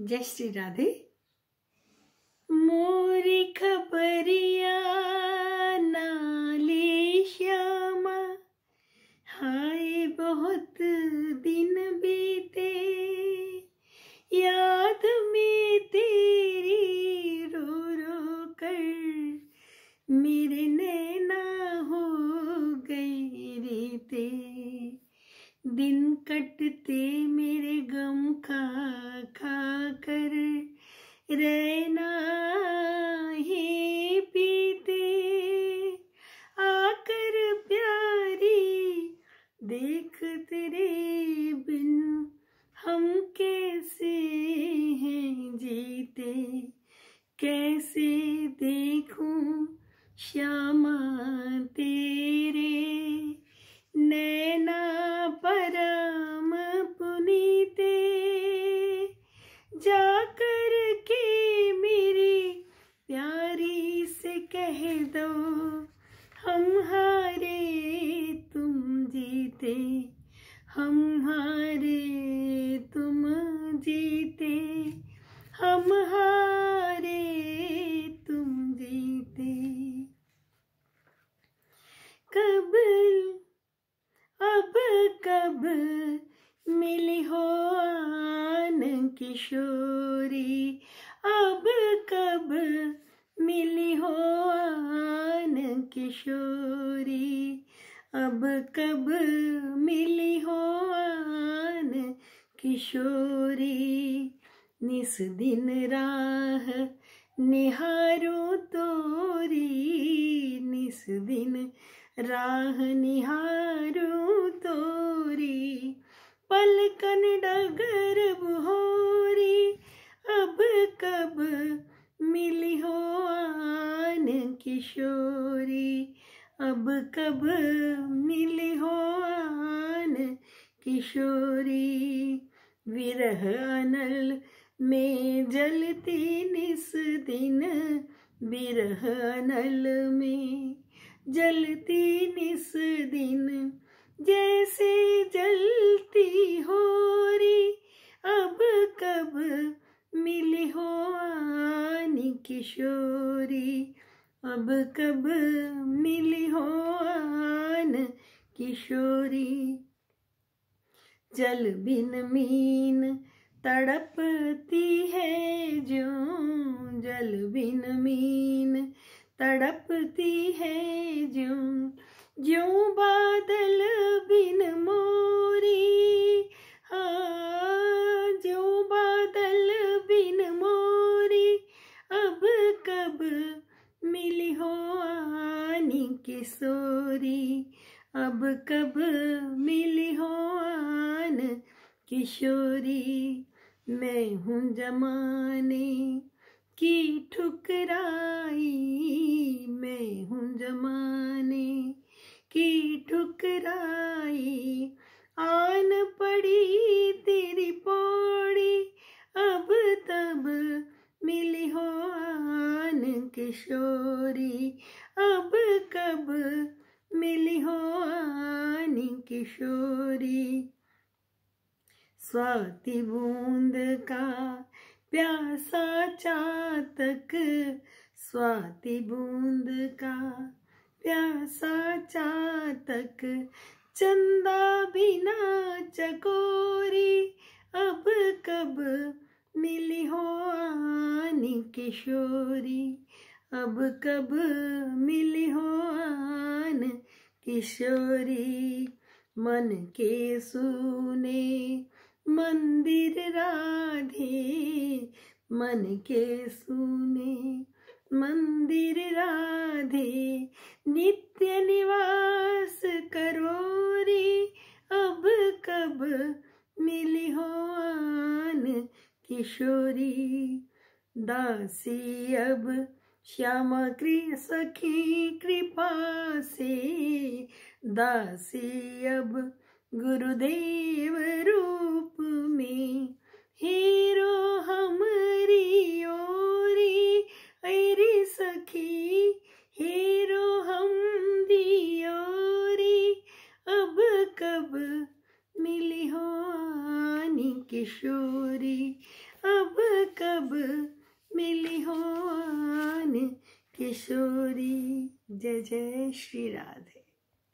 जय श्री राधे मोरी खबरिया कैसे देखूं श्यामा तेरे नैना परा किशोरी अब कब मिली हो आन किशोरी अब कब मिली हो आन किशोरी निस दिन राह निहारो तोरी निस दिन राह निहारो तो किशोरी अब कब मिली हो आन किशोरी विरह अनल में जलती निस दिन विरह अनल में जलती निस दिन जैसे जलती हो री अब कब मिली हो आन किशोरी अब कब मिली हो आन किशोरी जल बिन मीन तड़पती है जो जल बिन मीन तड़पती है जो जो बादल बिन मोरी हाँ जो बादल बिन मोरी अब कब मिली हो आनी किशोरी अब कब मिली हो आन किशोरी मैं हूँ जमाने की ठुकराई मैं हूँ जमाने किशोरी अब कब मिली हो आनी किशोरी स्वाति बूंद का प्यासा चातक स्वाति बूंद का प्यासा चातक चंदा बिना चकोरी अब कब मिली हो आनी किशोरी अब कब मिली हो आन किशोरी मन के सुने मंदिर राधे मन के सुने मंदिर राधे नित्य निवास करो रे अब कब मिली हो आन किशोरी दासी अब श्याम कृ सखी कृपा से दासी अब गुरुदेव रूप में हीरो हमारी ओरी अरे सखी हीरो हम दियोरी अब कब मिली हो किशोरी अब कब मिली हो किशोरी जय जय श्री राधे